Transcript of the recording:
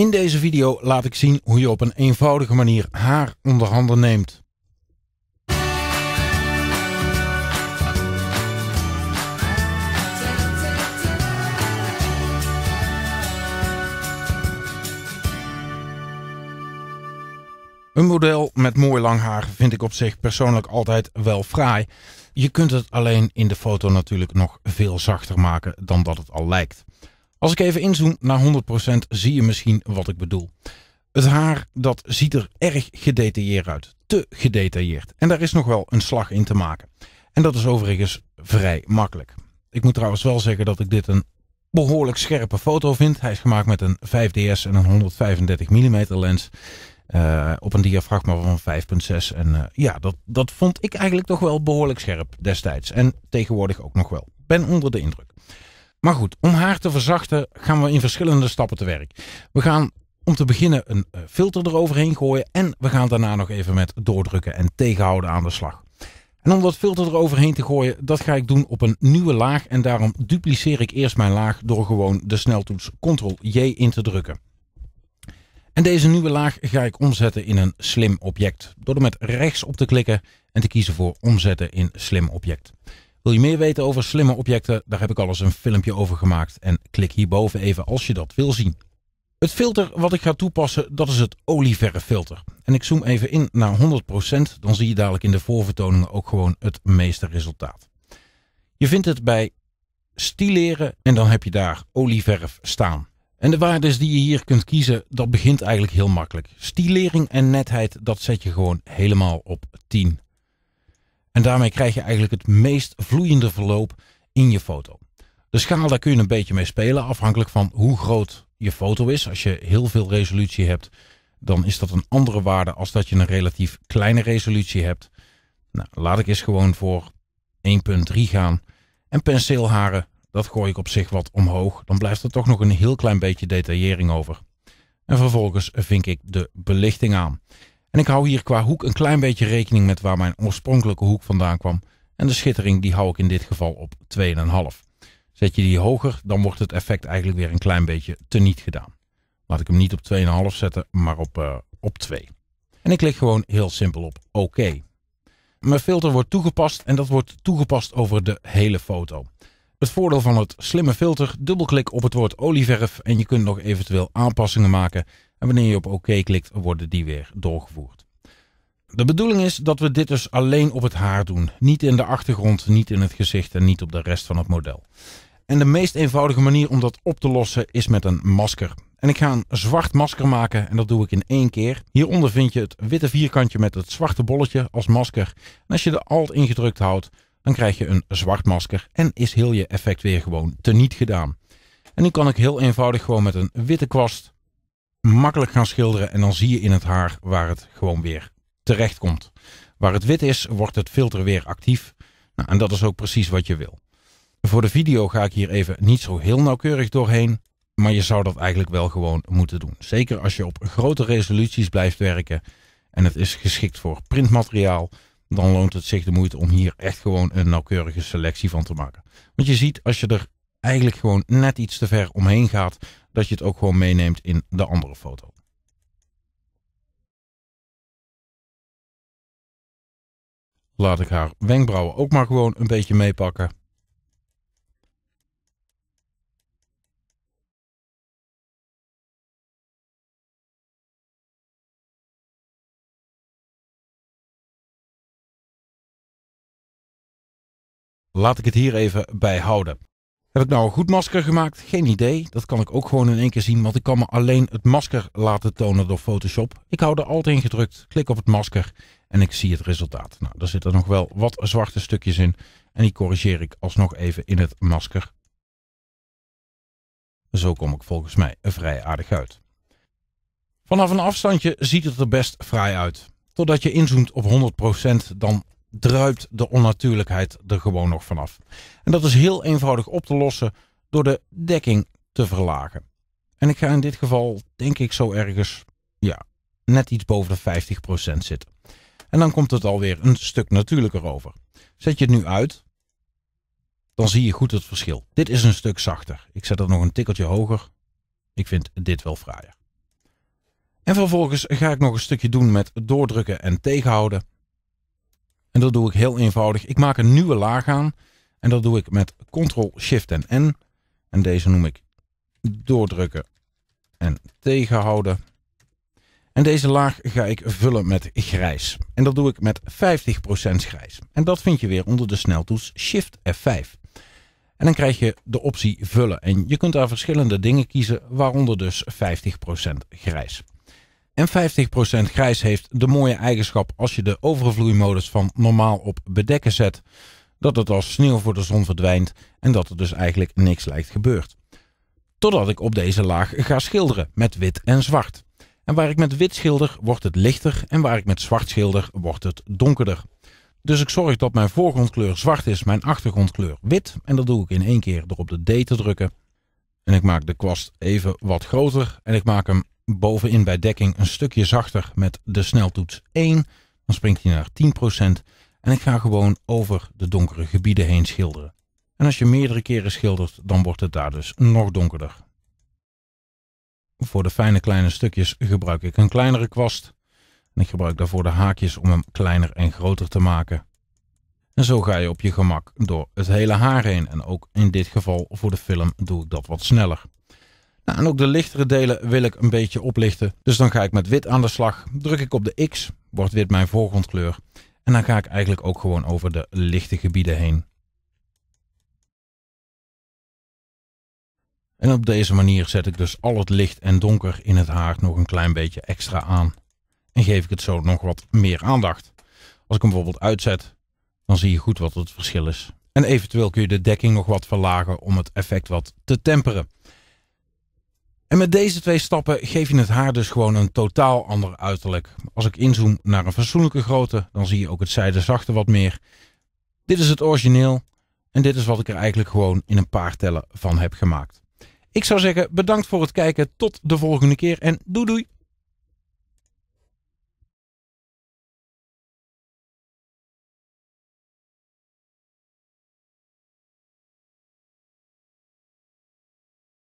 In deze video laat ik zien hoe je op een eenvoudige manier haar onder handen neemt. Een model met mooi lang haar vind ik op zich persoonlijk altijd wel fraai. Je kunt het alleen in de foto natuurlijk nog veel zachter maken dan dat het al lijkt. Als ik even inzoom naar 100% zie je misschien wat ik bedoel. Het haar dat ziet er erg gedetailleerd uit. Te gedetailleerd. En daar is nog wel een slag in te maken. En dat is overigens vrij makkelijk. Ik moet trouwens wel zeggen dat ik dit een behoorlijk scherpe foto vind. Hij is gemaakt met een 5DS en een 135 mm lens. Eh, op een diafragma van 5.6. En eh, ja, dat, dat vond ik eigenlijk toch wel behoorlijk scherp destijds. En tegenwoordig ook nog wel. Ben onder de indruk. Maar goed, om haar te verzachten gaan we in verschillende stappen te werk. We gaan om te beginnen een eh, filter eroverheen gooien en we gaan daarna nog even met doordrukken en tegenhouden aan de slag. En om dat filter eroverheen te gooien, dat ga ik doen op een nieuwe laag en daarom dupliceer ik eerst mijn laag door gewoon de sneltoets Ctrl-J in te drukken. En deze nieuwe laag ga ik omzetten in een slim object. Door er met rechts op te klikken en te kiezen voor omzetten in slim object. Wil je meer weten over slimme objecten? Daar heb ik al eens een filmpje over gemaakt. En klik hierboven even als je dat wil zien. Het filter wat ik ga toepassen, dat is het olieverffilter. En ik zoom even in naar 100%, dan zie je dadelijk in de voorvertoningen ook gewoon het meeste resultaat. Je vindt het bij stileren en dan heb je daar olieverf staan. En de waardes die je hier kunt kiezen, dat begint eigenlijk heel makkelijk. Stilering en netheid, dat zet je gewoon helemaal op 10. En daarmee krijg je eigenlijk het meest vloeiende verloop in je foto. De schaal, daar kun je een beetje mee spelen, afhankelijk van hoe groot je foto is. Als je heel veel resolutie hebt, dan is dat een andere waarde als dat je een relatief kleine resolutie hebt. Nou, laat ik eens gewoon voor 1.3 gaan. En penseelharen, dat gooi ik op zich wat omhoog. Dan blijft er toch nog een heel klein beetje detaillering over. En vervolgens vink ik de belichting aan. En ik hou hier qua hoek een klein beetje rekening met waar mijn oorspronkelijke hoek vandaan kwam. En de schittering die hou ik in dit geval op 2,5. Zet je die hoger, dan wordt het effect eigenlijk weer een klein beetje teniet gedaan. Laat ik hem niet op 2,5 zetten, maar op, eh, op 2. En ik klik gewoon heel simpel op oké. OK. Mijn filter wordt toegepast en dat wordt toegepast over de hele foto. Het voordeel van het slimme filter, dubbelklik op het woord olieverf en je kunt nog eventueel aanpassingen maken en wanneer je op oké OK klikt, worden die weer doorgevoerd. De bedoeling is dat we dit dus alleen op het haar doen. Niet in de achtergrond, niet in het gezicht en niet op de rest van het model. En de meest eenvoudige manier om dat op te lossen is met een masker. En ik ga een zwart masker maken en dat doe ik in één keer. Hieronder vind je het witte vierkantje met het zwarte bolletje als masker. En als je de alt ingedrukt houdt, dan krijg je een zwart masker en is heel je effect weer gewoon teniet gedaan. En nu kan ik heel eenvoudig gewoon met een witte kwast makkelijk gaan schilderen. En dan zie je in het haar waar het gewoon weer terecht komt. Waar het wit is, wordt het filter weer actief. Nou, en dat is ook precies wat je wil. Voor de video ga ik hier even niet zo heel nauwkeurig doorheen. Maar je zou dat eigenlijk wel gewoon moeten doen. Zeker als je op grote resoluties blijft werken. En het is geschikt voor printmateriaal. Dan loont het zich de moeite om hier echt gewoon een nauwkeurige selectie van te maken. Want je ziet als je er eigenlijk gewoon net iets te ver omheen gaat, dat je het ook gewoon meeneemt in de andere foto. Laat ik haar wenkbrauwen ook maar gewoon een beetje meepakken. Laat ik het hier even bij houden. Heb ik nou een goed masker gemaakt? Geen idee. Dat kan ik ook gewoon in één keer zien, want ik kan me alleen het masker laten tonen door Photoshop. Ik hou er altijd in gedrukt, klik op het masker en ik zie het resultaat. Nou, daar zitten nog wel wat zwarte stukjes in en die corrigeer ik alsnog even in het masker. Zo kom ik volgens mij vrij aardig uit. Vanaf een afstandje ziet het er best fraai uit. Totdat je inzoomt op 100%, dan druipt de onnatuurlijkheid er gewoon nog vanaf. En dat is heel eenvoudig op te lossen door de dekking te verlagen. En ik ga in dit geval, denk ik, zo ergens, ja, net iets boven de 50% zitten. En dan komt het alweer een stuk natuurlijker over. Zet je het nu uit, dan zie je goed het verschil. Dit is een stuk zachter. Ik zet het nog een tikkeltje hoger. Ik vind dit wel fraaier. En vervolgens ga ik nog een stukje doen met doordrukken en tegenhouden. En dat doe ik heel eenvoudig. Ik maak een nieuwe laag aan. En dat doe ik met Ctrl, Shift en N. En deze noem ik doordrukken en tegenhouden. En deze laag ga ik vullen met grijs. En dat doe ik met 50% grijs. En dat vind je weer onder de sneltoets Shift F5. En dan krijg je de optie vullen. En je kunt daar verschillende dingen kiezen, waaronder dus 50% grijs. En 50% grijs heeft de mooie eigenschap als je de overvloeimodus van normaal op bedekken zet. Dat het als sneeuw voor de zon verdwijnt en dat er dus eigenlijk niks lijkt gebeurd. Totdat ik op deze laag ga schilderen met wit en zwart. En waar ik met wit schilder wordt het lichter en waar ik met zwart schilder wordt het donkerder. Dus ik zorg dat mijn voorgrondkleur zwart is, mijn achtergrondkleur wit. En dat doe ik in één keer door op de D te drukken. En ik maak de kwast even wat groter en ik maak hem bovenin bij dekking een stukje zachter met de sneltoets 1. Dan springt hij naar 10%. En ik ga gewoon over de donkere gebieden heen schilderen. En als je meerdere keren schildert, dan wordt het daar dus nog donkerder. Voor de fijne kleine stukjes gebruik ik een kleinere kwast. En ik gebruik daarvoor de haakjes om hem kleiner en groter te maken. En zo ga je op je gemak door het hele haar heen. En ook in dit geval voor de film doe ik dat wat sneller. Nou, en ook de lichtere delen wil ik een beetje oplichten. Dus dan ga ik met wit aan de slag. Druk ik op de X, wordt wit mijn voorgrondkleur. En dan ga ik eigenlijk ook gewoon over de lichte gebieden heen. En op deze manier zet ik dus al het licht en donker in het haar nog een klein beetje extra aan. En geef ik het zo nog wat meer aandacht. Als ik hem bijvoorbeeld uitzet, dan zie je goed wat het verschil is. En eventueel kun je de dekking nog wat verlagen om het effect wat te temperen. En met deze twee stappen geef je het haar dus gewoon een totaal ander uiterlijk. Als ik inzoom naar een fatsoenlijke grootte, dan zie je ook het zijde zachte wat meer. Dit is het origineel en dit is wat ik er eigenlijk gewoon in een paar tellen van heb gemaakt. Ik zou zeggen bedankt voor het kijken, tot de volgende keer en doei doei!